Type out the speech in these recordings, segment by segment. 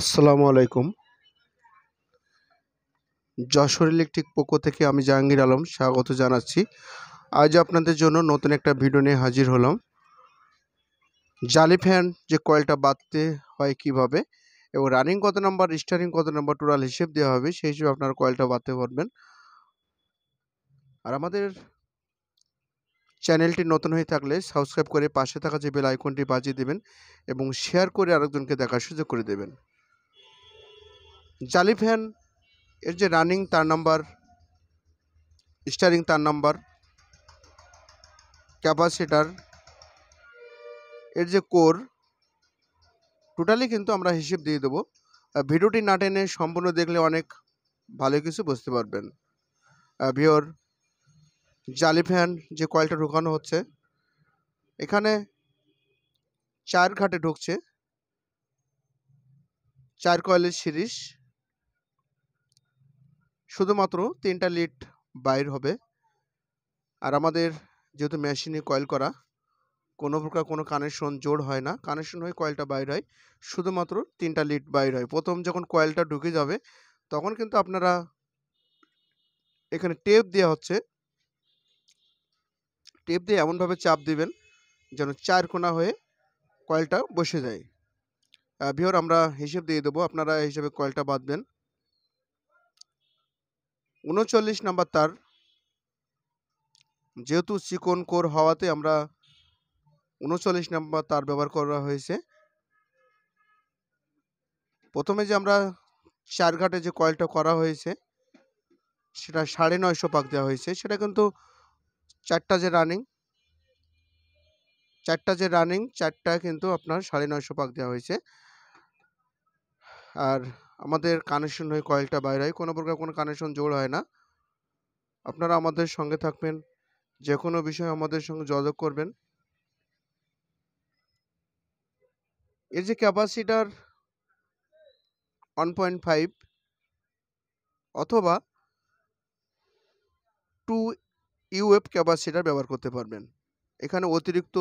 আসসালামু আলাইকুম Jessore electric Poco থেকে আমি জাহাঙ্গীর আলম স্বাগত জানাচ্ছি আজ আপনাদের জন্য নতুন একটা ভিডিও নিয়ে হাজির হলাম জালি ফ্যান যে কয়েলটা বাঁধতে হয় কিভাবে এবং রানিং কত নাম্বার স্টারিং কত নাম্বার টোটাল হিসেব দেওয়া হবে সেই হিসেবে আপনারা কয়েলটা বাঁধতে পারবেন আর আমাদের চ্যানেলটি নতুন হয়ে থাকলে সাবস্ক্রাইব করে পাশে থাকা যে বেল আইকনটি বাজিয়ে দেবেন এবং শেয়ার করে আরেকজনকে দেখার সুযোগ করে দেবেন জালি ফ্যান এর যে রানিং তার নাম্বার স্টারিং তার নাম্বার ক্যাপাসিটার এর যে কোর টোটালি কিন্তু আমরা হিসেব দিয়ে দেবো ভিডিওটি না টেনে সম্পূর্ণ দেখলে অনেক ভালো কিছু বুঝতে পারবেন ভিওর জালি ফ্যান যে কয়েলটা ঢুকানো হচ্ছে এখানে চার ঘাটে ঢুকছে চার কয়েলের সিরিজ শুধুমাত্র তিনটা লিড বাইর হবে আর আমাদের যেহেতু মেশিনে কয়েল করা কোনো প্রকার কোনো কানেকশন জোড় হয় না কানেকশন হয়ে কয়েলটা বাইর হয় শুধুমাত্র তিনটা লিড বাইর হয় প্রথম যখন কয়েলটা ঢুকে যাবে তখন কিন্তু আপনারা এখানে টেপ দেওয়া হচ্ছে টেপ দিয়ে এমনভাবে চাপ দিবেন যেন চার কোনা হয়ে কয়েলটা বসে যায় ভিওর আমরা হিসেব দিয়ে দেবো আপনারা হিসেবে কয়েলটা বাঁধবেন উনচল্লিশ নাম্বার তার যেহেতু চিকন কোর হওয়াতে আমরা উনচল্লিশ নাম্বার তার ব্যবহার করা হয়েছে প্রথমে যে আমরা চার ঘাটে যে কয়েলটা করা হয়েছে সেটা সাড়ে নয়শো পাক দেওয়া হয়েছে সেটা কিন্তু চারটা যে রানিং চারটা যে রানিং চারটা কিন্তু আপনার সাড়ে নয়শো পাক দেওয়া হয়েছে আর আমাদের কানেকশন হয়ে কয়েলটা বাইরে হয় কোনো প্রকার কোনো কানেকশন জোর হয় না আপনারা আমাদের সঙ্গে থাকবেন যে কোনো বিষয়ে আমাদের সঙ্গে যোগাযোগ করবেন এর যে ক্যাপাসিটার ওয়ান পয়েন্ট ফাইভ অথবা টু ইউএফ ক্যাপাসিটার ব্যবহার করতে পারবেন এখানে অতিরিক্ত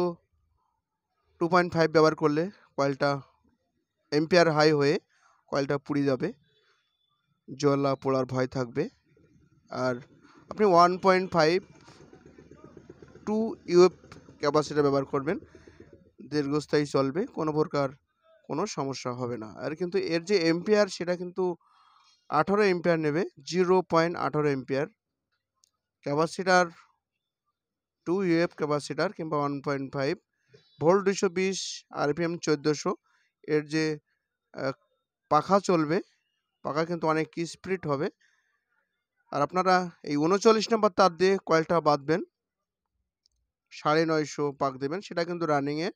টু পয়েন্ট ফাইভ ব্যবহার করলে কয়েলটা এম্পিয়ার হাই হয়ে কয়েলটা পুড়ে যাবে জলা পোড়ার ভয় থাকবে আর আপনি one point five two UF capacitor ব্যবহার করবেন দীর্ঘস্থায়ী চলবে কোনো প্রকার কোনো সমস্যা হবে না আর কিন্তু এর যে এম্পিয়ার সেটা কিন্তু আঠারো এম্পিয়ার নেবে জিরো পয়েন্ট আঠারো ampere capacitor two UF capacitor কিংবা ওয়ান পয়েন্ট ফাইভ ভোল্ট দুশো বিশ আরপিএম চোদ্দোশো এর যে পাখা চলবে পাখা কিন্তু অনেক স্প্রিট হবে আর আপনারা এই উনচল্লিশ নম্বর তার দিয়ে কয়েলটা বাঁধবেন সাড়ে নয়শো পাক দেবেন সেটা কিন্তু রানিংয়ে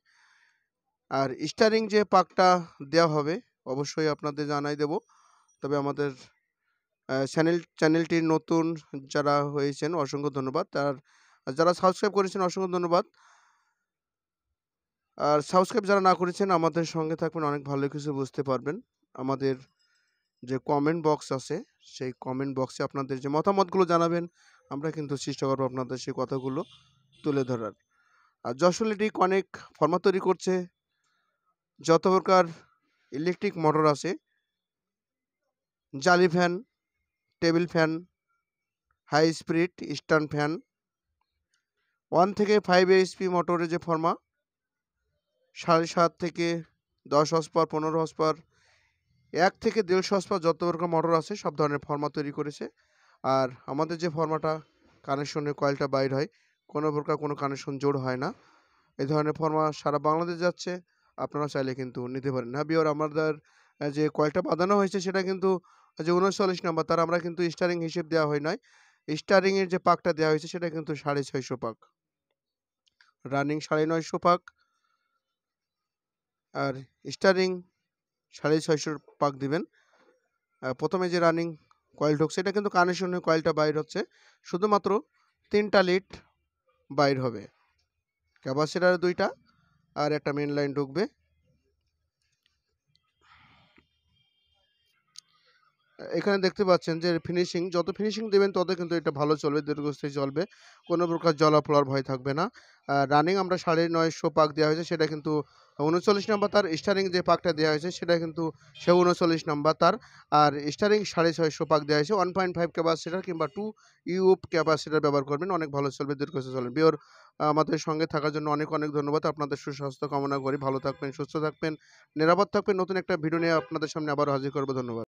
আর স্টারিং যে পাকটা দেওয়া হবে অবশ্যই আপনাদের জানাই দেব তবে আমাদের চ্যানেল চ্যানেলটির নতুন যারা হয়েছেন অসংখ্য ধন্যবাদ আর যারা সাবস্ক্রাইব করেছেন অসংখ্য ধন্যবাদ আর সাবস্ক্রাইব যারা না করেছেন আমাদের সঙ্গে থাকবেন অনেক ভালো কিছু বুঝতে পারবেন আমাদের যে কমেন্ট বক্স আছে সেই কমেন্ট বক্সে আপনাদের যে মতামতগুলো জানাবেন আমরা কিন্তু চেষ্টা করবো আপনাদের সেই কথাগুলো তুলে ধরার আর যশোর ইলেকট্রিক অনেক ফর্মা তৈরি করছে যত প্রকার ইলেকট্রিক মোটর আছে জালি fan table fan high speed stand fan one থেকে ফাইভ এইচপি মোটরের যে ফর্মা সাড়ে সাত থেকে দশ হসপার পনেরো হসপার এক থেকে দেড়শো আসপা যত রকম মোটর আছে সব ধরনের ফর্মা তৈরি করেছে আর আমাদের যে ফর্মাটা কানেকশনের কয়েলটা বাইর হয় কোনো প্রকার কোনো কানেকশন জোড় হয় না এই ধরনের ফর্মা সারা বাংলাদেশ যাচ্ছে আপনারা চাইলে কিন্তু নিতে পারেন হ্যাঁ বিওর আমাদের যে কয়েলটা বাঁধানো হয়েছে সেটা কিন্তু যে উনচল্লিশ নম্বর তার আমরা কিন্তু স্টারিং হিসেব দেওয়া হয় নয় স্টারিংয়ের যে পাকটা দেওয়া হয়েছে সেটা কিন্তু সাড়ে ছয়শো পাক রানিং সাড়ে নয়শো পাক আর স্টারিং সাড়ে ছয়শোর পাক দিবেন প্রথমে যে রানিং কয়েল ঢুকছে এটা কিন্তু কানেকশন হয়ে কয়েলটা বাইর হচ্ছে শুধুমাত্র তিনটা লিড বাইর হবে ক্যাপাসিটার দুইটা আর একটা মেন লাইন ঢুকবে এখানে দেখতে পাচ্ছেন যে ফিনিশিং যত ফিনিশিং দেবেন তত কিন্তু এটা ভালো চলবে দীর্ঘস্থায়ী চলবে কোনো প্রকার জলাপলার ভয় থাকবে না রানিং আমরা সাড়ে নয়শো পাক দেওয়া হয়েছে সেটা কিন্তু উনচল্লিশ নাম্বার তার স্টারিং যে পাকটা দেওয়া হয়েছে সেটা কিন্তু সে উনচল্লিশ নাম্বার তার আর স্টারিং সাড়ে ছয়শো পাক দেওয়া হয়েছে ওয়ান পয়েন্ট ফাইভ ক্যাপাসিটার কিংবা টু ইউপ ক্যাপাসিটার ব্যবহার করবেন অনেক ভালো চলবে দীর্ঘস্থ চলবে বিওর আমাদের সঙ্গে থাকার জন্য অনেক অনেক ধন্যবাদ আপনাদের সুস্বাস্থ্য কামনা করি ভালো থাকবেন সুস্থ থাকবেন নিরাপদ থাকবেন নতুন একটা ভিডিও নিয়ে আপনাদের সামনে আবার হাজির করবো ধন্যবাদ